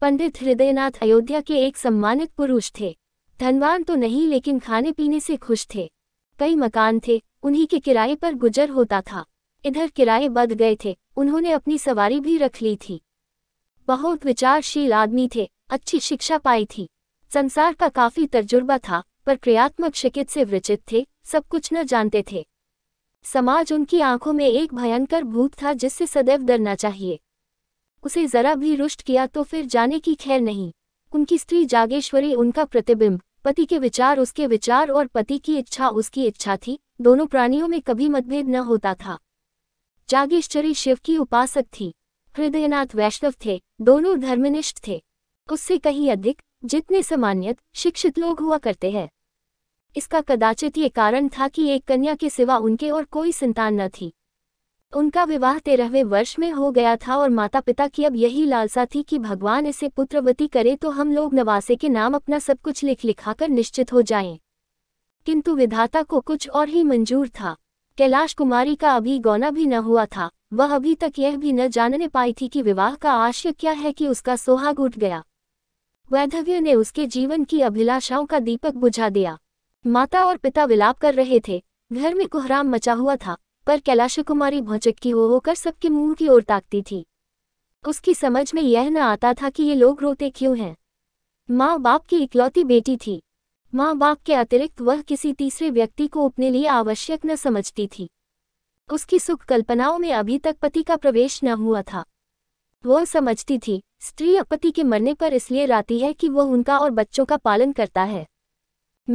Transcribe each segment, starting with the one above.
पंडित हृदयनाथ अयोध्या के एक सम्मानित पुरुष थे धनवान तो नहीं लेकिन खाने पीने से खुश थे कई मकान थे उन्हीं के किराए पर गुजर होता था इधर किराए बद गए थे उन्होंने अपनी सवारी भी रख ली थी बहुत विचारशील आदमी थे अच्छी शिक्षा पाई थी संसार का काफी तजुर्बा था पर क्रियात्मक शिकित से विचित थे सब कुछ न जानते थे समाज उनकी आंखों में एक भयंकर भूत था जिससे सदैव डरना चाहिए उसे जरा भी रुष्ट किया तो फिर जाने की खैर नहीं उनकी स्त्री जागेश्वरी उनका प्रतिबिंब पति के विचार उसके विचार और पति की इच्छा उसकी इच्छा थी दोनों प्राणियों में कभी मतभेद न होता था जागेश्वरी शिव की उपासक थी हृदयनाथ वैष्णव थे दोनों धर्मनिष्ठ थे उससे कहीं अधिक जितने सामान्यत शिक्षित लोग हुआ करते हैं इसका कदाचित ये कारण था कि एक कन्या के सिवा उनके और कोई संतान न थी उनका विवाह तेरहवें वर्ष में हो गया था और माता पिता की अब यही लालसा थी कि भगवान इसे पुत्रवती करे तो हम लोग नवासे के नाम अपना सब कुछ लिख लिखा कर निश्चित हो जाएं। किंतु विधाता को कुछ और ही मंजूर था कैलाश कुमारी का अभी गौना भी न हुआ था वह अभी तक यह भी न जानने पाई थी कि विवाह का आशय क्या है कि उसका सोहाग उठ गया वैधव्य ने उसके जीवन की अभिलाषाओं का दीपक बुझा दिया माता और पिता विलाप कर रहे थे घर में कोहराम मचा हुआ था पर कैलाश कुमारी भौचक्की हो होकर सबके मुंह की ओर ताकती थी उसकी समझ में यह न आता था कि ये लोग रोते क्यों हैं माँ बाप की इकलौती बेटी थी माँ बाप के अतिरिक्त वह किसी तीसरे व्यक्ति को अपने लिए आवश्यक न समझती थी उसकी सुख कल्पनाओं में अभी तक पति का प्रवेश न हुआ था वह समझती थी स्त्री पति के मरने पर इसलिए राती है कि वह उनका और बच्चों का पालन करता है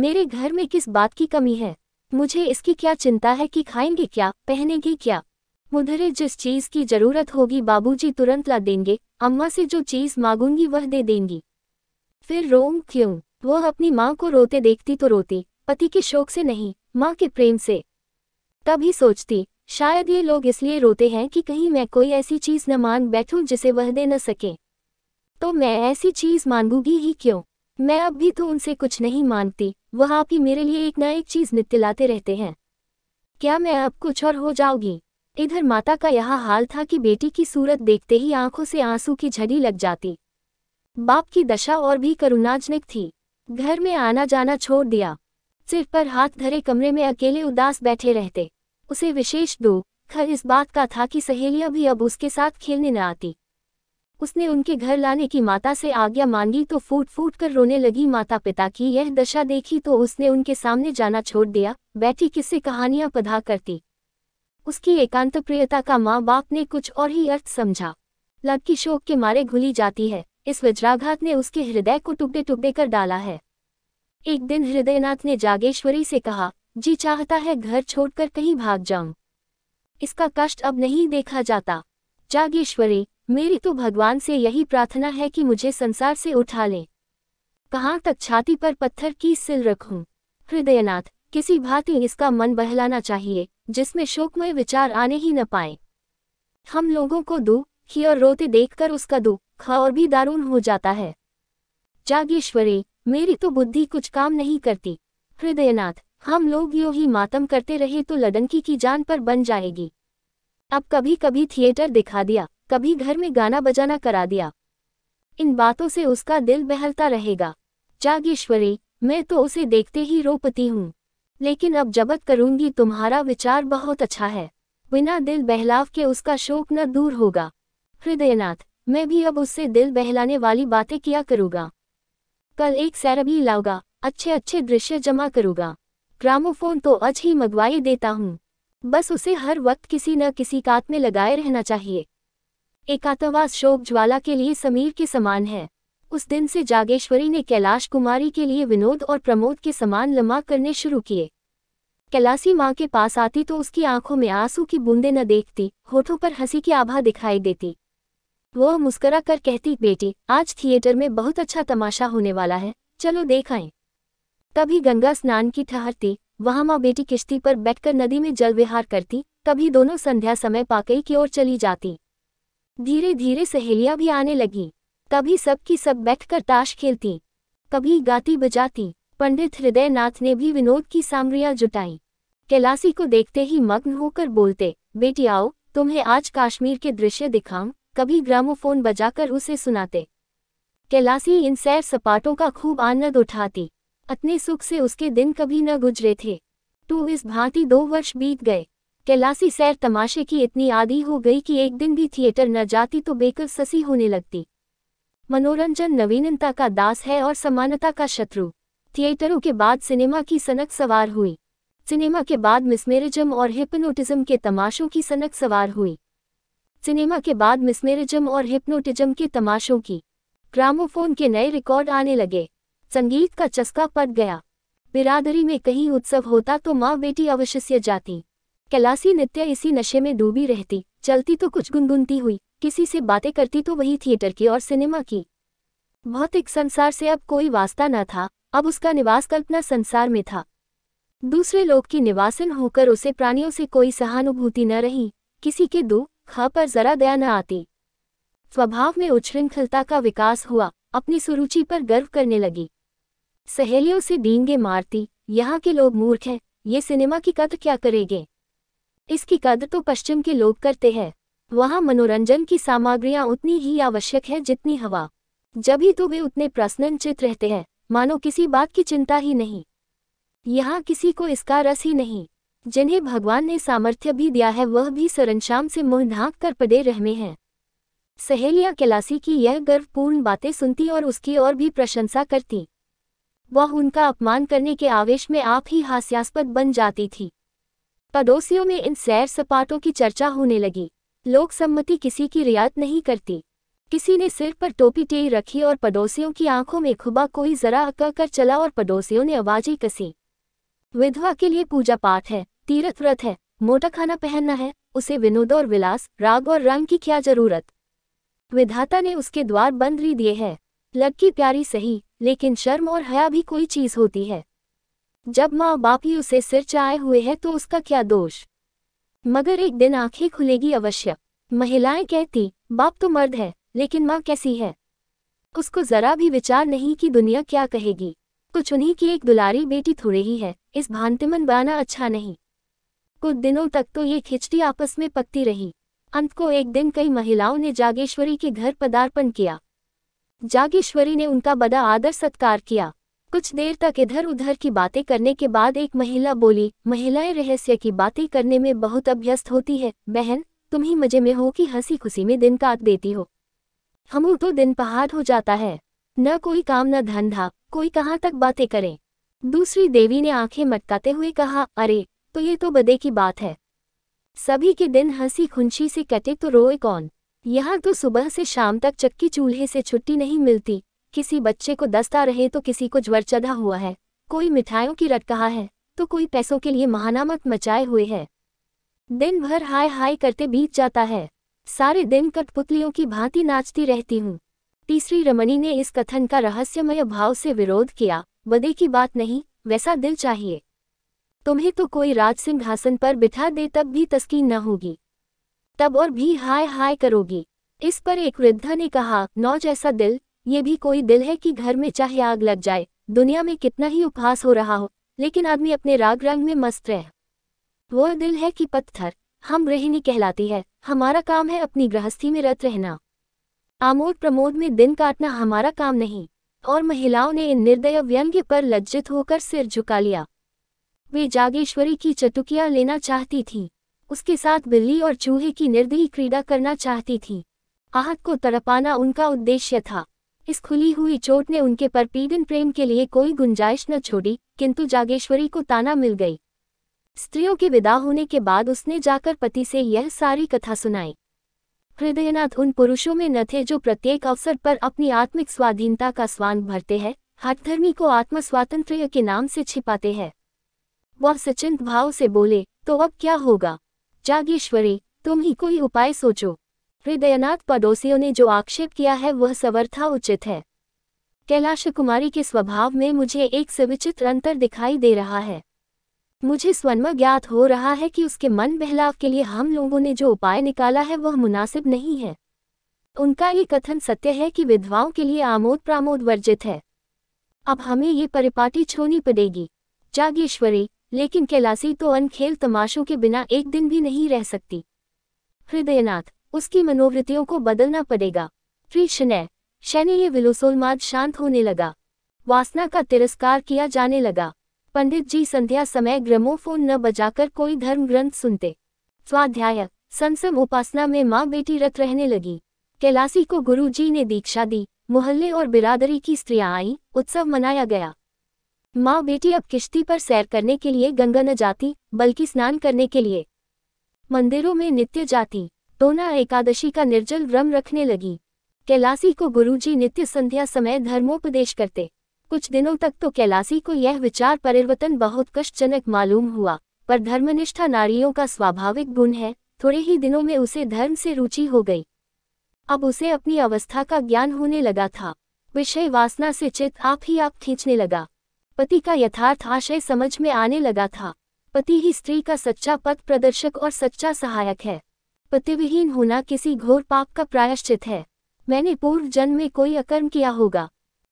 मेरे घर में किस बात की कमी है मुझे इसकी क्या चिंता है कि खाएंगे क्या पहनेगी क्या मुधरे जिस चीज़ की जरूरत होगी बाबूजी तुरंत ला देंगे अम्मा से जो चीज़ मांगूंगी वह दे देंगी फिर रोम क्यों वह अपनी माँ को रोते देखती तो रोती पति के शोक से नहीं माँ के प्रेम से तभी सोचती शायद ये लोग इसलिए रोते हैं कि कहीं मैं कोई ऐसी चीज़ न मांग बैठूं जिसे वह दे न सके तो मैं ऐसी चीज़ मांगूंगी ही क्यों मैं अब भी तो उनसे कुछ नहीं मांगती वह आप ही मेरे लिए एक ना एक चीज नित्य लाते रहते हैं क्या मैं अब कुछ और हो जाऊंगी इधर माता का यह हाल था कि बेटी की सूरत देखते ही आंखों से आंसू की झड़ी लग जाती बाप की दशा और भी करुणाजनक थी घर में आना जाना छोड़ दिया सिर पर हाथ धरे कमरे में अकेले उदास बैठे रहते उसे विशेष दुख इस बात का था कि सहेलियां भी अब उसके साथ खेलने न आती उसने उनके घर लाने की माता से आज्ञा मांगी तो फूट फूट कर रोने लगी माता पिता की यह दशा देखी तो उसने उनके सामने जाना छोड़ दिया बैठी किससे कहानियां पधा करती उसकी एकांत प्रियता का माँ बाप ने कुछ और ही अर्थ समझा लड़की शोक के मारे घुली जाती है इस वज्राघात ने उसके हृदय को टुकड़े टुकड़े कर डाला है एक दिन हृदयनाथ ने जागेश्वरी से कहा जी चाहता है घर छोड़कर कहीं भाग जाऊं इसका कष्ट अब नहीं देखा जाता जागेश्वरी मेरी तो भगवान से यही प्रार्थना है कि मुझे संसार से उठा लें कहाँ तक छाती पर पत्थर की सिल रखूं हृदयनाथ किसी भांति इसका मन बहलाना चाहिए जिसमें शोकमय विचार आने ही न पाए हम लोगों को ही और रोते देखकर उसका दुख और भी दारुण हो जाता है जागेश्वरी मेरी तो बुद्धि कुछ काम नहीं करती हृदयनाथ हम लोग यो ही मातम करते रहे तो लडनकी की जान पर बन जाएगी अब कभी कभी थिएटर दिखा दिया कभी घर में गाना बजाना करा दिया इन बातों से उसका दिल बहलता रहेगा जागेश्वरी मैं तो उसे देखते ही रोपती हूँ लेकिन अब जबत करूंगी तुम्हारा विचार बहुत अच्छा है बिना दिल बहलाव के उसका शोक न दूर होगा हृदयनाथ मैं भी अब उससे दिल बहलाने वाली बातें किया करूँगा कल एक भी लाऊगा अच्छे अच्छे दृश्य जमा करूँगा ग्रामोफोन तो अच ही मंगवाई देता हूँ बस उसे हर वक्त किसी न किसी कात में लगाए रहना चाहिए एकातवास शोक ज्वाला के लिए समीर के समान है उस दिन से जागेश्वरी ने कैलाश कुमारी के लिए विनोद और प्रमोद के समान लम्मा करने शुरू किए कैलासी माँ के पास आती तो उसकी आंखों में आंसू की बूंदे न देखती होठों पर हंसी की आभा दिखाई देती वह मुस्करा कर कहती बेटी आज थिएटर में बहुत अच्छा तमाशा होने वाला है चलो देख आए कभी गंगा स्नान की ठहरती वहां माँ बेटी किश्ती पर बैठकर नदी में जल विहार करती कभी दोनों संध्या समय पाकई की ओर चली जाती धीरे धीरे सहेलियां भी आने लगीं कभी सब की सब बैठकर ताश खेलती कभी गाती बजाती पंडित हृदयनाथ ने भी विनोद की सामरियां जुटाई कैलासी को देखते ही मग्न होकर बोलते बेटी आओ तुम्हें आज कश्मीर के दृश्य दिखाऊं कभी ग्रामोफोन बजाकर उसे सुनाते कैलासी इन सैर सपाटों का खूब आनंद उठाती अपने सुख से उसके दिन कभी न गुजरे थे तो इस भांति दो वर्ष बीत गए कैलासी सैर तमाशे की इतनी आदि हो गई कि एक दिन भी थिएटर न जाती तो बेकर ससी होने लगती मनोरंजन नवीनता का दास है और समानता का शत्रु थिएटरों के बाद सिनेमा की सनक सवार हुई सिनेमा के बाद मिसमेरिज्म और हिप्नोटिज्म के तमाशों की सनक सवार हुई सिनेमा के बाद मिसमेरिज्म और हिप्नोटिज्म के तमाशों की ग्रामोफोन के नए रिकॉर्ड आने लगे संगीत का चस्का पट गया बिरादरी में कहीं उत्सव होता तो माँ बेटी अवश्य जाती कैलासी नित्य इसी नशे में डूबी रहती चलती तो कुछ गुनगुनती हुई किसी से बातें करती तो वही थिएटर की और सिनेमा की भौतिक संसार से अब कोई वास्ता न था अब उसका निवास कल्पना संसार में था दूसरे लोग की निवासन होकर उसे प्राणियों से कोई सहानुभूति न रही किसी के दो ख पर जरा दया न आती स्वभाव में उच्छृंखलता का विकास हुआ अपनी सुरुचि पर गर्व करने लगी सहेलियों से डींगे मारती यहाँ के लोग मूर्ख हैं ये सिनेमा की कत क्या करेंगे इसकी कद्र तो पश्चिम के लोग करते हैं वहाँ मनोरंजन की सामग्रियाँ उतनी ही आवश्यक है जितनी हवा जब ही तो वे उतने प्रसन्नचित रहते हैं मानो किसी बात की चिंता ही नहीं यहाँ किसी को इसका रस ही नहीं जिन्हें भगवान ने सामर्थ्य भी दिया है वह भी सरनश्याम से मुंह ढांक कर पदे रहमे हैं सहेलियां कैलासी की यह गर्वपूर्ण बातें सुनती और उसकी और भी प्रशंसा करती वह उनका अपमान करने के आवेश में आप ही हास्यास्पद बन जाती थी पड़ोसियों में इन सैर सपाटों की चर्चा होने लगी लोक सम्मति किसी की रियायत नहीं करती किसी ने सिर पर टोपी टेई रखी और पड़ोसियों की आंखों में खुबा कोई जरा अक कर चला और पड़ोसियों ने आवाजें कसी विधवा के लिए पूजा पाठ है तीर्थ व्रत है मोटा खाना पहनना है उसे विनोद और विलास राग और रंग की क्या जरूरत विधाता ने उसके द्वार बंद भी दिए हैं लड़की प्यारी सही लेकिन शर्म और हया भी कोई चीज होती है जब माँ बाप ही उसे सिर चाए हुए है तो उसका क्या दोष मगर एक दिन आंखें खुलेगी अवश्य महिलाएं कहती बाप तो मर्द है लेकिन माँ कैसी है उसको जरा भी विचार नहीं कि दुनिया क्या कहेगी कुछ उन्हीं की एक दुलारी बेटी थोड़े ही है इस भांतिमन बाना अच्छा नहीं कुछ दिनों तक तो ये खिचड़ी आपस में पकती रही अंत को एक दिन कई महिलाओं ने जागेश्वरी के घर पदार्पण किया जागेश्वरी ने उनका बड़ा आदर सत्कार किया कुछ देर तक इधर उधर की बातें करने के बाद एक महिला बोली महिलाएं रहस्य की बातें करने में बहुत अभ्यस्त होती है बहन तुम ही मजे में हो कि हंसी खुशी में दिन काट देती हो हम तो दिन पहाड़ हो जाता है न कोई काम न धंधा कोई कहाँ तक बातें करें दूसरी देवी ने आंखें मटकाते हुए कहा अरे तो ये तो बदे की बात है सभी के दिन हंसी खुंशी से कटे तो रोए कौन यहाँ तो सुबह से शाम तक चक्की चूल्हे से छुट्टी नहीं मिलती किसी बच्चे को दस्ता रहे तो किसी को ज्वर चढ़ा हुआ है कोई मिठाइयों की रट कहा है तो कोई पैसों के लिए महानामक मचाए हुए है दिन भर हाय हाय करते बीत जाता है सारे दिन कठपुतलियों की भांति नाचती रहती हूँ तीसरी रमणी ने इस कथन का रहस्यमय भाव से विरोध किया बदे की बात नहीं वैसा दिल चाहिए तुम्हें तो कोई राज सिंहासन पर बिठा दे तब भी तस्कीन न होगी तब और भी हाय हाय करोगी इस पर एक वृद्धा ने कहा नौ जैसा दिल ये भी कोई दिल है कि घर में चाहे आग लग जाए दुनिया में कितना ही उपहास हो रहा हो लेकिन आदमी अपने राग रंग में मस्त रहे वो दिल है कि पत्थर हम गृहिणी कहलाती है हमारा काम है अपनी गृहस्थी में रत रहना आमोद प्रमोद में दिन काटना हमारा काम नहीं और महिलाओं ने इन निर्दय व्यंग्य पर लज्जित होकर सिर झुका लिया वे जागेश्वरी की चटुकिया लेना चाहती थीं उसके साथ बिल्ली और चूहे की निर्दयी क्रीड़ा करना चाहती थीं आहत को तड़पाना उनका उद्देश्य था इस खुली हुई चोट ने उनके पर पीड़न प्रेम के लिए कोई गुंजाइश न छोड़ी किंतु जागेश्वरी को ताना मिल गई स्त्रियों के विदा होने के बाद उसने जाकर पति से यह सारी कथा सुनाई हृदयनाथ उन पुरुषों में न थे जो प्रत्येक अवसर पर अपनी आत्मिक स्वाधीनता का स्वान भरते हैं हठधर्मी को आत्म के नाम से छिपाते हैं वह सचिंत भाव से बोले तो अब क्या होगा जागेश्वरी तुम ही कोई उपाय सोचो हृदयनाथ पड़ोसियों ने जो आक्षेप किया है वह सवर्था उचित है कैलाश कुमारी के स्वभाव में मुझे एक सविचित्र अंतर दिखाई दे रहा है मुझे स्वन्म ज्ञात हो रहा है कि उसके मन बहलाव के लिए हम लोगों ने जो उपाय निकाला है वह मुनासिब नहीं है उनका ये कथन सत्य है कि विधवाओं के लिए आमोद प्रामोद वर्जित है अब हमें ये परिपाटी छोनी पड़ेगी जागेश्वरी लेकिन कैलासी तो अन खेल तमाशों के बिना एक दिन भी नहीं रह सकती हृदयनाथ उसकी मनोवृत्तियों को बदलना पड़ेगा श्री शनै ये विलोसोलमाद शांत होने लगा वासना का तिरस्कार किया जाने लगा पंडित जी संध्या समय ग्रामोफोन न बजाकर कोई धर्म ग्रंथ सुनते स्वाध्याय संसम उपासना में माँ बेटी रत रहने लगी कैलासी को गुरु जी ने दीक्षा दी मोहल्ले और बिरादरी की स्त्रियां आईं उत्सव मनाया गया माँ बेटी अब किश्ती पर सैर करने के लिए गंगा न जाती बल्कि स्नान करने के लिए मंदिरों में नित्य जाती दोना एकादशी का निर्जल व्रम रखने लगी कैलासी को गुरुजी नित्य संध्या समय धर्मोपदेश करते कुछ दिनों तक तो कैलासी को यह विचार परिवर्तन बहुत कष्टजनक मालूम हुआ पर धर्मनिष्ठा नारियों का स्वाभाविक गुण है थोड़े ही दिनों में उसे धर्म से रुचि हो गई अब उसे अपनी अवस्था का ज्ञान होने लगा था विषय वासना से चित आप ही आप खींचने लगा पति का यथार्थ आशय समझ में आने लगा था पति ही स्त्री का सच्चा पथ प्रदर्शक और सच्चा सहायक है पतिविहीन होना किसी घोर पाप का प्रायश्चित है मैंने पूर्व जन्म में कोई अकर्म किया होगा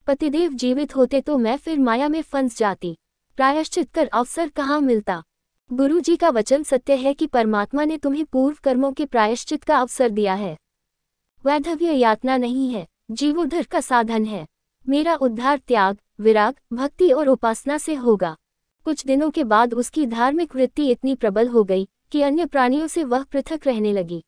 पतिदेव जीवित होते तो मैं फिर माया में फंस जाती प्रायश्चित कर अवसर कहाँ मिलता गुरु जी का वचन सत्य है कि परमात्मा ने तुम्हें पूर्व कर्मों के प्रायश्चित का अवसर दिया है वैधव्य यातना नहीं है जीवोधर का साधन है मेरा उद्धार त्याग विराग भक्ति और उपासना से होगा कुछ दिनों के बाद उसकी धार्मिक वृत्ति इतनी प्रबल हो गई कि अन्य प्राणियों से वह पृथक रहने लगी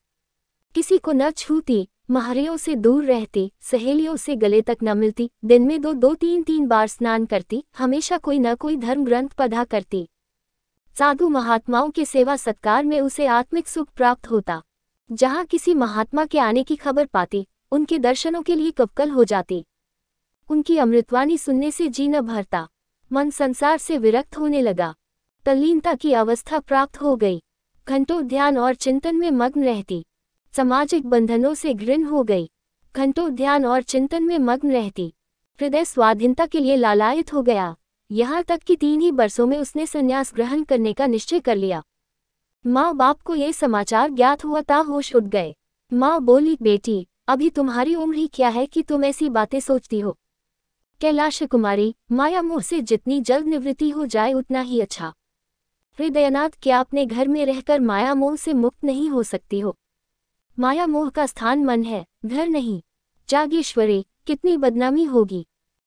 किसी को न छूती महारियों से दूर रहती सहेलियों से गले तक न मिलती दिन में दो दो तीन तीन बार स्नान करती हमेशा कोई न कोई धर्म ग्रंथ पढ़ा करती साधु महात्माओं के सेवा सत्कार में उसे आत्मिक सुख प्राप्त होता जहाँ किसी महात्मा के आने की खबर पाती उनके दर्शनों के लिए कपकल हो जाती उनकी अमृतवाणी सुनने से जी न भरता मन संसार से विरक्त होने लगा तल्लीनता की अवस्था प्राप्त हो गई घंटों ध्यान और चिंतन में मग्न रहती सामाजिक बंधनों से घृण हो गई घंटों ध्यान और चिंतन में मग्न रहती हृदय स्वाधीनता के लिए लालायत हो गया यहाँ तक कि तीन ही बरसों में उसने संन्यास ग्रहण करने का निश्चय कर लिया माँ बाप को ये समाचार ज्ञात हुआ ता होश उठ गए माँ बोली बेटी अभी तुम्हारी उम्र ही क्या है कि तुम ऐसी बातें सोचती हो कैलाश कुमारी माया मोह से जितनी जल्द निवृत्ति हो जाए उतना ही अच्छा हृदयनाथ क्या अपने घर में रहकर माया मोह से मुक्त नहीं हो सकती हो माया मोह का स्थान मन है घर नहीं जागेश्वरी कितनी बदनामी होगी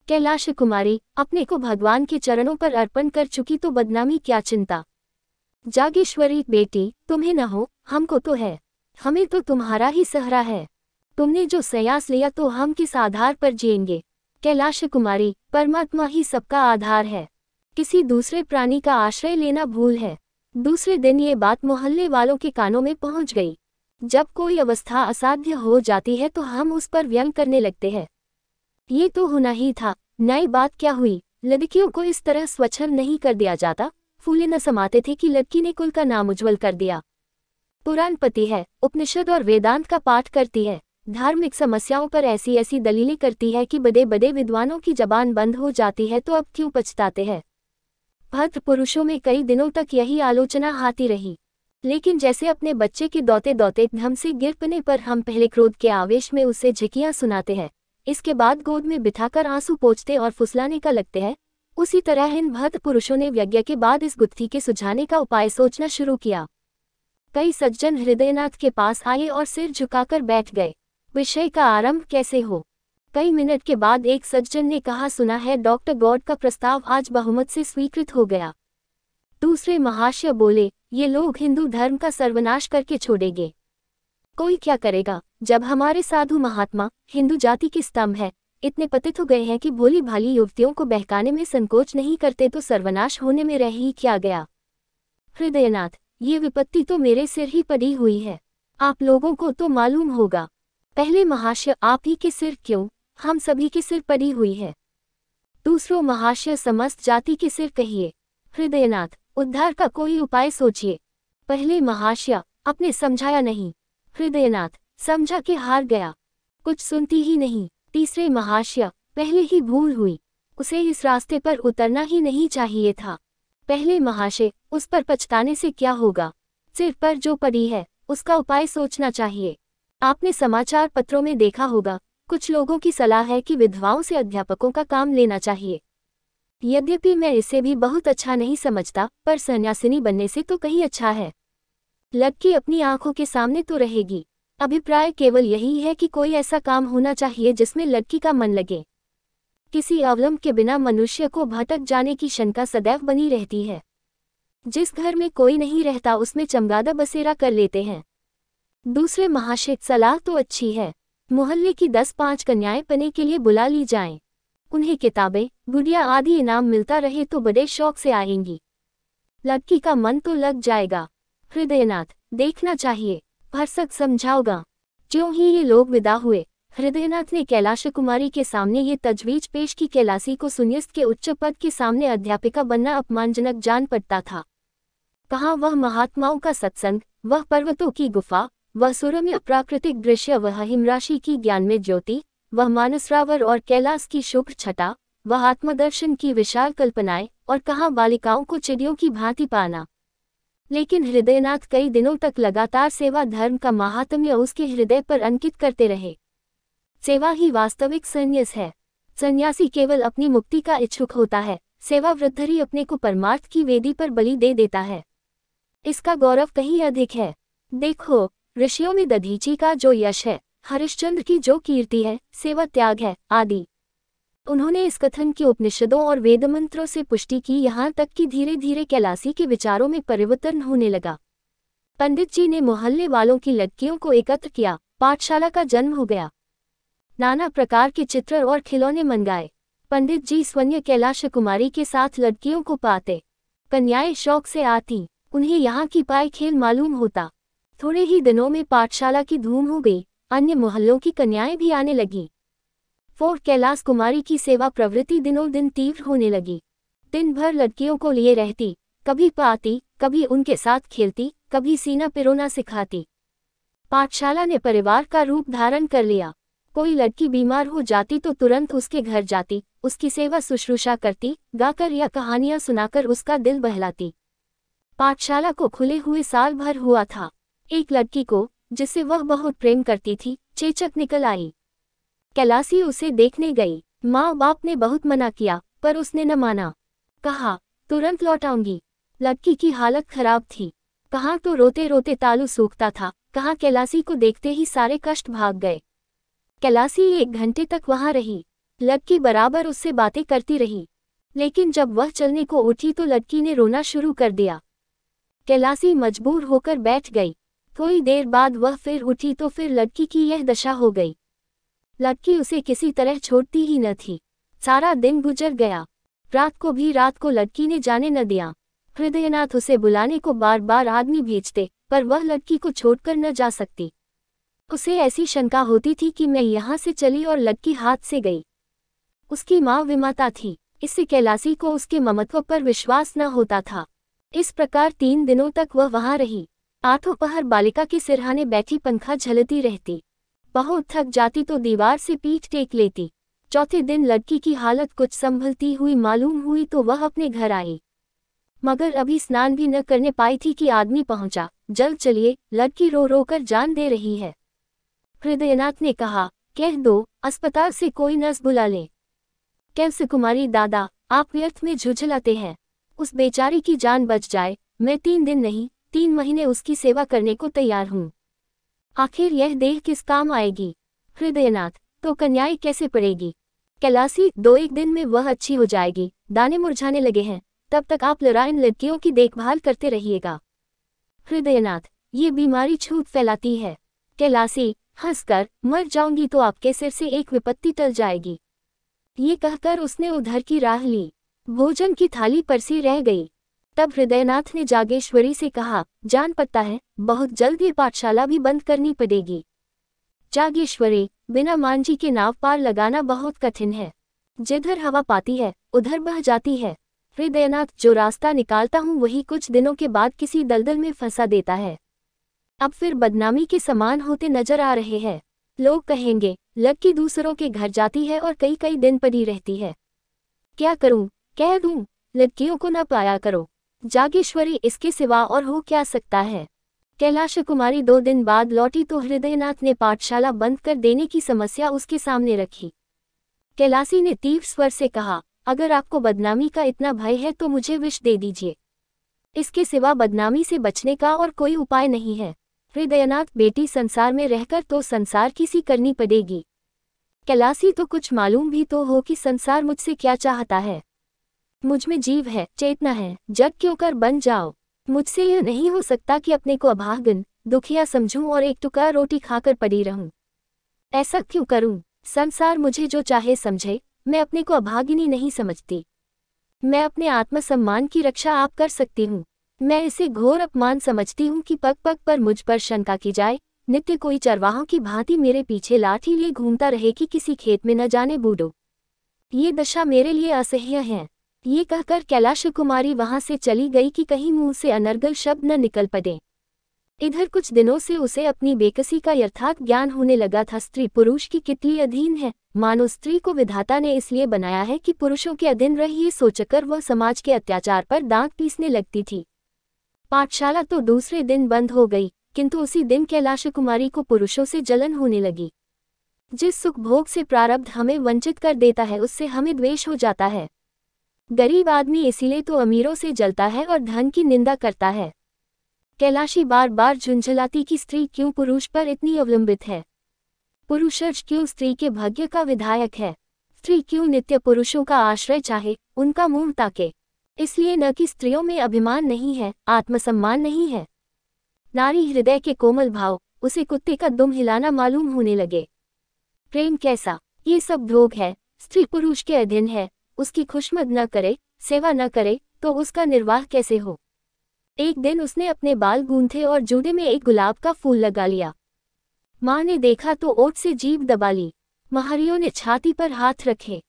कैलाश कुमारी अपने को भगवान के चरणों पर अर्पण कर चुकी तो बदनामी क्या चिंता जागेश्वरी बेटी तुम्हें न हो हमको तो है हमें तो तुम्हारा ही सहरा है तुमने जो सयास लिया तो हम किस आधार पर जिएंगे कैलाश कुमारी परमात्मा ही सबका आधार है किसी दूसरे प्राणी का आश्रय लेना भूल है दूसरे दिन ये बात मोहल्ले वालों के कानों में पहुंच गई जब कोई अवस्था असाध्य हो जाती है तो हम उस पर व्यंग करने लगते हैं ये तो होना ही था नई बात क्या हुई लड़कियों को इस तरह स्वच्छल नहीं कर दिया जाता फूले न समाते थे कि लड़की ने कुल का नाम उज्ज्वल कर दिया पुराण पति है उपनिषद और वेदांत का पाठ करती है धार्मिक समस्याओं पर ऐसी ऐसी दलीलें करती है कि बड़े बड़े विद्वानों की जबान बंद हो जाती है तो अब क्यों पछताते हैं भक्त पुरुषों में कई दिनों तक यही आलोचना आती रही लेकिन जैसे अपने बच्चे के दौते दौते से गिर पने पर हम पहले क्रोध के आवेश में उसे झिकियां सुनाते हैं इसके बाद गोद में बिठाकर आंसू पोचते और फुसलाने का लगते हैं उसी तरह इन भक्त पुरुषों ने यज्ञ के बाद इस गुत्थी के सुझाने का उपाय सोचना शुरू किया कई सज्जन हृदयनाथ के पास आए और सिर झुकाकर बैठ गए विषय का आरंभ कैसे हो कई मिनट के बाद एक सज्जन ने कहा सुना है डॉक्टर गॉड का प्रस्ताव आज बहुमत से स्वीकृत हो गया दूसरे महाशय बोले ये लोग हिंदू धर्म का सर्वनाश करके छोड़ेंगे कोई क्या करेगा जब हमारे साधु महात्मा हिंदू जाति के स्तंभ है इतने पतित हो गए हैं कि भोली भाली युवतियों को बहकाने में संकोच नहीं करते तो सर्वनाश होने में रह ही क्या गया हृदयनाथ ये विपत्ति तो मेरे सिर ही पड़ी हुई है आप लोगों को तो मालूम होगा पहले महाशय आप ही के सिर क्यों हम सभी की सिर पड़ी हुई है दूसरों महाशय समस्त जाति के सिर कहिए हृदयनाथ उद्धार का कोई उपाय सोचिए पहले महाशय अपने समझाया नहीं हृदयनाथ समझा के हार गया कुछ सुनती ही नहीं तीसरे महाशय पहले ही भूल हुई उसे इस रास्ते पर उतरना ही नहीं चाहिए था पहले महाशय उस पर पछताने से क्या होगा सिर पर जो पड़ी है उसका उपाय सोचना चाहिए आपने समाचार पत्रों में देखा होगा कुछ लोगों की सलाह है कि विधवाओं से अध्यापकों का काम लेना चाहिए यद्यपि मैं इसे भी बहुत अच्छा नहीं समझता पर सन्यासिनी बनने से तो कहीं अच्छा है लड़की अपनी आंखों के सामने तो रहेगी अभिप्राय केवल यही है कि कोई ऐसा काम होना चाहिए जिसमें लड़की का मन लगे किसी अवलंब के बिना मनुष्य को भटक जाने की शंका सदैव बनी रहती है जिस घर में कोई नहीं रहता उसमें चमगादा बसेरा कर लेते हैं दूसरे महाशय सलाह तो अच्छी है मोहल्ले की दस पांच कन्याएं पने के लिए बुला ली जाएं। उन्हें किताबें गुड़िया आदि इनाम मिलता रहे तो बड़े शौक से आएंगी लड़की का मन तो लग जाएगा हृदयनाथ देखना चाहिए भरसक समझाओगा क्यों ही ये लोग विदा हुए हृदयनाथ ने कैलाश कुमारी के सामने ये तजवीज पेश की कैलाशी को सुनियस्त के उच्च पद के सामने अध्यापिका बनना अपमानजनक जान पड़ता था कहा वह महात्माओं का सत्संग वह पर्वतों की गुफा वह सुरम्य प्राकृतिक दृश्य वह हिमराशि की ज्ञान में ज्योति वह मानसरावर और कैलाश की शुभ छटा वह आत्मदर्शन की विशाल कल्पनाएं और कहाँ बालिकाओं को चिड़ियों की भांति पाना लेकिन हृदयनाथ कई दिनों तक लगातार सेवा धर्म का महात्म्य उसके हृदय पर अंकित करते रहे सेवा ही वास्तविक संन्यास है संन्यासी केवल अपनी मुक्ति का इच्छुक होता है सेवा वृद्धरी अपने को परमार्थ की वेदी पर बलि दे देता है इसका गौरव कहीं अधिक है देखो ऋषियों में दधीची का जो यश है हरिश्चंद्र की जो कीर्ति है सेवा त्याग है आदि उन्होंने इस कथन की उपनिषदों और वेद मंत्रों से पुष्टि की यहाँ तक कि धीरे धीरे कैलासी के विचारों में परिवर्तन होने लगा पंडित जी ने मोहल्ले वालों की लड़कियों को एकत्र किया पाठशाला का जन्म हो गया नाना प्रकार के चित्र और खिलौने मंगाए पंडित जी स्वर्ण कैलाश कुमारी के साथ लड़कियों को पाते कन्याएं शौक से आती उन्हें यहाँ की पाए खेल मालूम होता थोड़े ही दिनों में पाठशाला की धूम हो गई अन्य मोहल्लों की कन्याएं भी आने लगीं फोर्ट कैलाश कुमारी की सेवा प्रवृत्ति दिनों दिन तीव्र होने लगी दिन भर लड़कियों को लिए रहती कभी पाती कभी उनके साथ खेलती कभी सीना पिरोना सिखाती पाठशाला ने परिवार का रूप धारण कर लिया कोई लड़की बीमार हो जाती तो तुरंत उसके घर जाती उसकी सेवा शुश्रूषा करती गाकर या कहानियां सुनाकर उसका दिल बहलाती पाठशाला को खुले हुए साल भर हुआ था एक लड़की को जिससे वह बहुत प्रेम करती थी चेचक निकल आई कैलासी उसे देखने गई माँ बाप ने बहुत मना किया पर उसने न माना कहा तुरंत लौट आऊंगी लड़की की हालत खराब थी कहाँ तो रोते रोते तालू सूखता था कहाँ कैलासी को देखते ही सारे कष्ट भाग गए कैलासी एक घंटे तक वहां रही लड़की बराबर उससे बातें करती रही लेकिन जब वह चलने को उठी तो लड़की ने रोना शुरू कर दिया कैलासी मजबूर होकर बैठ गई थोड़ी देर बाद वह फिर उठी तो फिर लड़की की यह दशा हो गई लड़की उसे किसी तरह छोड़ती ही न थी सारा दिन गुजर गया रात को भी रात को लड़की ने जाने न दिया हृदयनाथ उसे बुलाने को बार बार आदमी भेजते पर वह लड़की को छोड़कर न जा सकती उसे ऐसी शंका होती थी कि मैं यहाँ से चली और लड़की हाथ से गई उसकी माँ विमाता थी इससे कैलासी को उसके ममत्व पर विश्वास न होता था इस प्रकार तीन दिनों तक वह वहाँ रही उपहर बालिका के सिरहाने बैठी पंखा झलती रहती बहुत थक जाती तो दीवार से पीठ टेक लेती चौथे दिन लड़की की हालत कुछ संभलती हुई मालूम हुई तो वह अपने घर आई मगर अभी स्नान भी न करने पाई थी कि आदमी पहुंचा जल्द चलिए लड़की रो रो कर जान दे रही है हृदयनाथ ने कहा कह दो अस्पताल से कोई नर्स बुला ले कैसे कुमारी दादा आप व्यर्थ में झुझलाते हैं उस बेचारी की जान बच जाए मैं तीन दिन नहीं तीन महीने उसकी सेवा करने को तैयार हूँ आखिर यह देह किस काम आएगी हृदयनाथ तो कन्याएं कैसे पड़ेगी कैलासी दो एक दिन में वह अच्छी हो जाएगी दाने मुरझाने लगे हैं तब तक आप लड़ाइन लड़कियों की देखभाल करते रहिएगा हृदयनाथ ये बीमारी छूत फैलाती है कैलासी हंसकर मर जाऊंगी तो आपके सिर से एक विपत्ति टल जाएगी ये कहकर उसने उधर की राह ली भोजन की थाली पर सी रह गई तब हृदयनाथ ने जागेश्वरी से कहा जान पता है बहुत जल्द ये पाठशाला भी बंद करनी पड़ेगी जागेश्वरी बिना मांझी के नाव पार लगाना बहुत कठिन है जिधर हवा पाती है उधर बह जाती है हृदयनाथ जो रास्ता निकालता हूँ वही कुछ दिनों के बाद किसी दलदल में फंसा देता है अब फिर बदनामी के समान होते नजर आ रहे हैं लोग कहेंगे लड़की दूसरों के घर जाती है और कई कई दिन पड़ी रहती है क्या करूं कह दूं लड़कियों को न पाया करो जागेश्वरी इसके सिवा और हो क्या सकता है कैलाश कुमारी दो दिन बाद लौटी तो हृदयनाथ ने पाठशाला बंद कर देने की समस्या उसके सामने रखी कैलासी ने तीव्र स्वर से कहा अगर आपको बदनामी का इतना भय है तो मुझे विष दे दीजिए इसके सिवा बदनामी से बचने का और कोई उपाय नहीं है हृदयनाथ बेटी संसार में रहकर तो संसार किसी करनी पड़ेगी कैलासी तो कुछ मालूम भी तो हो कि संसार मुझसे क्या चाहता है मुझ में जीव है चेतना है जग क्यों कर बन जाओ मुझसे यह नहीं हो सकता कि अपने को अभागन दुखिया समझूं और एक टुकड़ा रोटी खाकर पड़ी रहूं ऐसा क्यों करूं संसार मुझे जो चाहे समझे मैं अपने को अभागिनी नहीं समझती मैं अपने आत्मसम्मान की रक्षा आप कर सकती हूँ मैं इसे घोर अपमान समझती हूँ कि पग पग पर मुझ पर शंका की जाए नित्य कोई चरवाहों की भांति मेरे पीछे लाठी लिए घूमता रहे कि किसी खेत में न जाने बूढ़ो ये दशा मेरे लिए असह्य है ये कहकर कैलाश कुमारी वहां से चली गई कि कहीं मुंह से अनर्गल शब्द न निकल पड़े इधर कुछ दिनों से उसे अपनी बेकसी का यथार्थ ज्ञान होने लगा था स्त्री पुरुष की कितनी अधीन है मानो स्त्री को विधाता ने इसलिए बनाया है कि पुरुषों के अधीन रह ये सोचकर वह समाज के अत्याचार पर दांत पीसने लगती थी पाठशाला तो दूसरे दिन बंद हो गई किंतु उसी दिन कैलाश कुमारी को पुरुषों से जलन होने लगी जिस सुख भोग से प्रारब्ध हमें वंचित कर देता है उससे हमें द्वेष हो जाता है गरीब आदमी इसीलिए तो अमीरों से जलता है और धन की निंदा करता है कैलाशी बार बार झुंझलाती कि स्त्री क्यों पुरुष पर इतनी अवलंबित है पुरुषर्ज क्यों स्त्री के भाग्य का विधायक है स्त्री क्यों नित्य पुरुषों का आश्रय चाहे उनका मुंह ताके इसलिए न कि स्त्रियों में अभिमान नहीं है आत्मसम्मान नहीं है नारी हृदय के कोमल भाव उसे कुत्ते का दुम हिलाना मालूम होने लगे प्रेम कैसा ये सब भोग है स्त्री पुरुष के अधीन है उसकी खुशमद न करे सेवा न करे तो उसका निर्वाह कैसे हो एक दिन उसने अपने बाल गूंथे और जूड़े में एक गुलाब का फूल लगा लिया माँ ने देखा तो ओट से जीभ दबा ली महारियों ने छाती पर हाथ रखे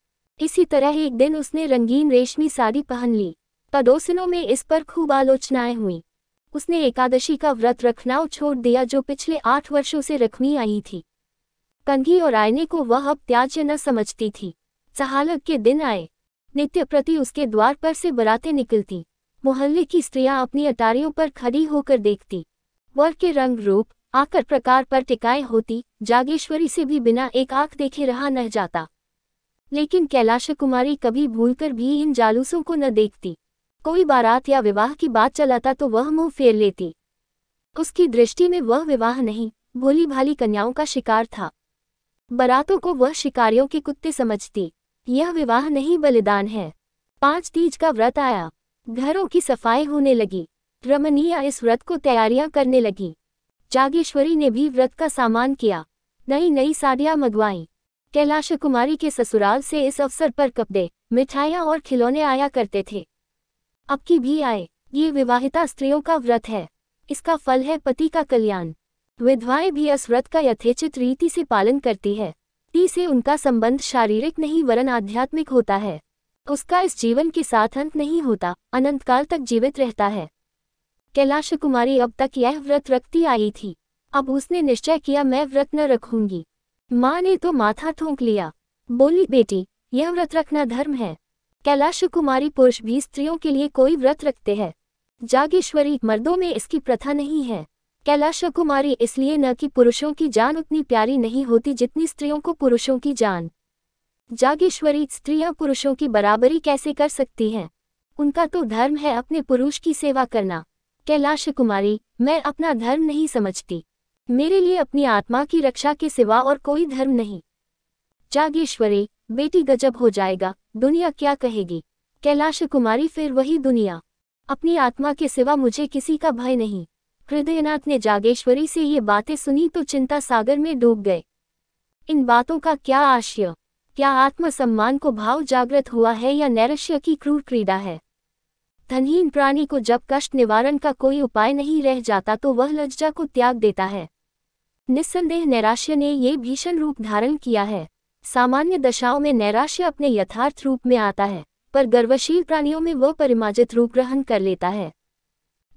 इसी तरह एक दिन उसने रंगीन रेशमी साड़ी पहन ली पड़ोसनों में इस पर खूब आलोचनाएं हुई उसने एकादशी का व्रत रखना छोड़ दिया जो पिछले आठ वर्षों से रखनी आई थी कंघी और आयने को वह अब त्याज्य न समझती थी सहालक के दिन आए नित्य प्रति उसके द्वार पर से बरातें निकलती मोहल्ले की स्त्रियां अपनी अटारियों पर खड़ी होकर देखती वर के रंग रूप आकर प्रकार पर टिकाए होती जागेश्वरी से भी बिना एक आंख देखे रहा न जाता लेकिन कैलाश कुमारी कभी भूलकर भी इन जालूसों को न देखती कोई बारात या विवाह की बात चलाता तो वह मुंह फेर लेती उसकी दृष्टि में वह विवाह नहीं भोली भाली कन्याओं का शिकार था बरातों को वह शिकारियों के कुत्ते समझती यह विवाह नहीं बलिदान है पांच तीज का व्रत आया घरों की सफाई होने लगी रमनिया इस व्रत को तैयारियां करने लगी जागेश्वरी ने भी व्रत का सामान किया नई नई साड़ियां मंगवाईं कैलाश कुमारी के ससुराल से इस अवसर पर कपड़े मिठाइयाँ और खिलौने आया करते थे अब की भी आए ये विवाहिता स्त्रियों का व्रत है इसका फल है पति का कल्याण विधवाएं भी इस व्रत का यथेचित रीति से पालन करती है टी से उनका संबंध शारीरिक नहीं वरन आध्यात्मिक होता है उसका इस जीवन के साथ अंत नहीं होता अनंतकाल तक जीवित रहता है कैलाश कुमारी अब तक यह व्रत रखती आई थी अब उसने निश्चय किया मैं व्रत न रखूंगी माँ ने तो माथा थोंक लिया बोली बेटी यह व्रत रखना धर्म है कैलाश कुमारी पुरुष भी स्त्रियों के लिए कोई व्रत रखते हैं जागेश्वरी मर्दों में इसकी प्रथा नहीं है कैलाश कुमारी इसलिए न कि पुरुषों की जान उतनी प्यारी नहीं होती जितनी स्त्रियों को पुरुषों की जान जागेश्वरी स्त्रियां पुरुषों की बराबरी कैसे कर सकती हैं उनका तो धर्म है अपने पुरुष की सेवा करना कैलाश कुमारी मैं अपना धर्म नहीं समझती मेरे लिए अपनी आत्मा की रक्षा के सिवा और कोई धर्म नहीं जागेश्वरी बेटी गजब हो जाएगा दुनिया क्या कहेगी कैलाश कुमारी फिर वही दुनिया अपनी आत्मा के सिवा मुझे किसी का भय नहीं हृदयनाथ ने जागेश्वरी से ये बातें सुनी तो चिंता सागर में डूब गए इन बातों का क्या आशय क्या आत्मसम्मान को भाव जागृत हुआ है या नैरश्य की क्रूर क्रीडा है धनहीन प्राणी को जब कष्ट निवारण का कोई उपाय नहीं रह जाता तो वह लज्जा को त्याग देता है निस्संदेह नैराश्य ने ये भीषण रूप धारण किया है सामान्य दशाओं में नैराश्य अपने यथार्थ रूप में आता है पर गर्वशील प्राणियों में वह परिमाजित रूप ग्रहण कर लेता है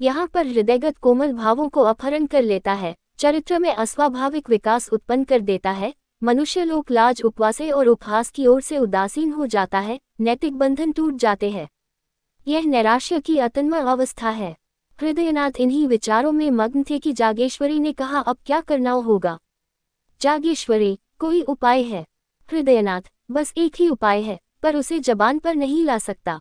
यहाँ पर हृदयगत कोमल भावों को अपहरण कर लेता है चरित्र में अस्वाभाविक विकास उत्पन्न कर देता है मनुष्य लोक लाज उपवासे और उपहास की ओर से उदासीन हो जाता है नैतिक बंधन टूट जाते हैं यह नैराश्य की अतन्म अवस्था है हृदयनाथ इन्हीं विचारों में मग्न थे कि जागेश्वरी ने कहा अब क्या करना होगा जागेश्वरी कोई उपाय है हृदयनाथ बस एक ही उपाय है पर उसे जबान पर नहीं ला सकता